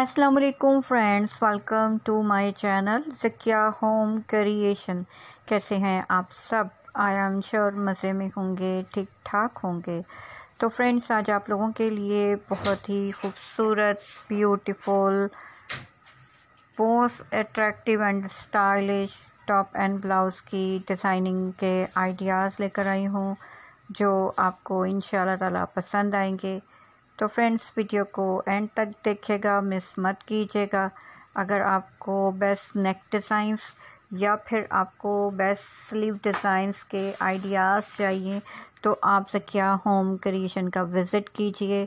अस्सलाम वालेकुम friends welcome to my channel Zakia home creation कैसे हैं आप सब आई एम श्योर मज़े में होंगे ठीक ठाक होंगे तो फ्रेंड्स आज आप लोगों के लिए बहुत ही खूबसूरत beautiful most attractive and stylish top and blouse की डिज़ाइनिंग के आइडियाज़ लेकर आई हूँ जो आपको इन ताला पसंद आएंगे तो फ्रेंड्स वीडियो को एंड तक देखेगा मिस मत कीजिएगा अगर आपको बेस्ट नेक डिज़ाइंस या फिर आपको बेस्ट स्लीव डिज़ाइंस के आइडियाज़ चाहिए तो आप सकिया होम क्रिएशन का विज़िट कीजिए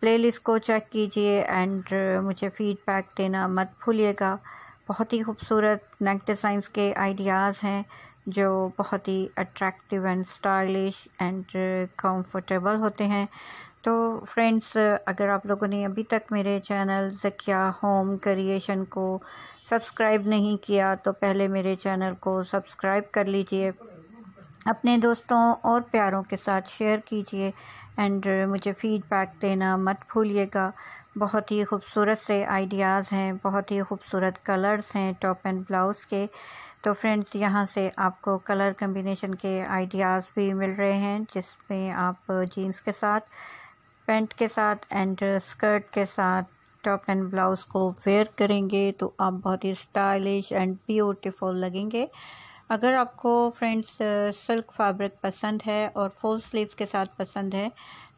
प्लेलिस्ट को चेक कीजिए एंड uh, मुझे फीडबैक देना मत भूलिएगा बहुत ही खूबसूरत नेक डिज़ाइंस के आइडियाज़ हैं जो बहुत ही attractive and stylish and comfortable होते हैं तो फ्रेंड्स अगर आप लोगों ने अभी तक मेरे चैनल जकिया होम क्रिएशन को सब्सक्राइब नहीं किया तो पहले मेरे चैनल को सब्सक्राइब कर लीजिए अपने दोस्तों और प्यारों के साथ शेयर कीजिए एंड मुझे फीडबैक देना मत भूलिएगा बहुत ही खूबसूरत से आइडियाज़ हैं बहुत ही खूबसूरत कलर्स हैं टॉप एंड ब्लाउज़ के तो फ्रेंड्स यहाँ से आपको कलर कम्बिनेशन के आइडियाज़ भी मिल रहे हैं जिसमें आप जीन्स के साथ पैंट के साथ एंड स्कर्ट के साथ टॉप एंड ब्लाउज को वेयर करेंगे तो आप बहुत ही स्टाइलिश एंड ब्यूटीफुल लगेंगे अगर आपको फ्रेंड्स सिल्क फैब्रिक पसंद है और फुल स्लीव के साथ पसंद है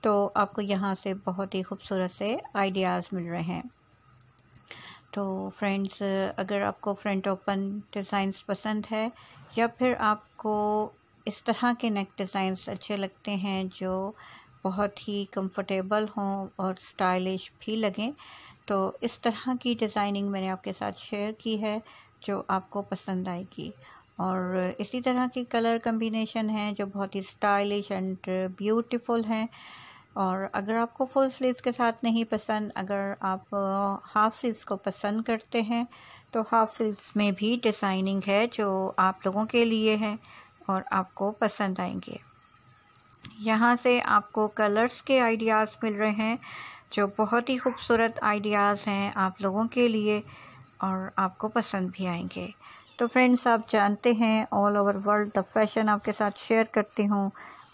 तो आपको यहाँ से बहुत ही खूबसूरत से आइडियाज़ मिल रहे हैं तो फ्रेंड्स अगर आपको फ्रंट ओपन डिज़ाइंस पसंद है या फिर आपको इस तरह के नेक डिज़ाइंस अच्छे लगते हैं जो बहुत ही कंफर्टेबल हों और स्टाइलिश भी लगें तो इस तरह की डिज़ाइनिंग मैंने आपके साथ शेयर की है जो आपको पसंद आएगी और इसी तरह की कलर कम्बिनेशन हैं जो बहुत ही स्टाइलिश एंड ब्यूटीफुल हैं और अगर आपको फुल स्लीव्स के साथ नहीं पसंद अगर आप हाफ स्लीव्स को पसंद करते हैं तो हाफ स्लीव्स में भी डिज़ाइनिंग है जो आप लोगों के लिए है और आपको पसंद आएंगे यहाँ से आपको कलर्स के आइडियाज़ मिल रहे हैं जो बहुत ही खूबसूरत आइडियाज़ हैं आप लोगों के लिए और आपको पसंद भी आएंगे तो फ्रेंड्स आप जानते हैं all over world the fashion आपके साथ शेयर करती हूँ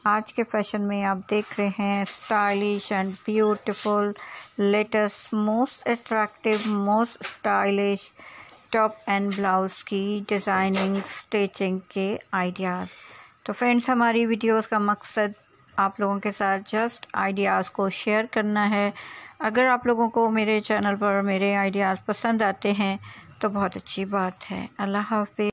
आज के फैशन में आप देख रहे हैं stylish and beautiful latest most attractive most stylish top and blouse की डिज़ाइनिंग स्टिचिंग के आइडियाज़ तो फ्रेंड्स हमारी वीडियोस का मकसद आप लोगों के साथ जस्ट आइडियाज़ को शेयर करना है अगर आप लोगों को मेरे चैनल पर मेरे आइडियाज़ पसंद आते हैं तो बहुत अच्छी बात है अल्लाह हाफि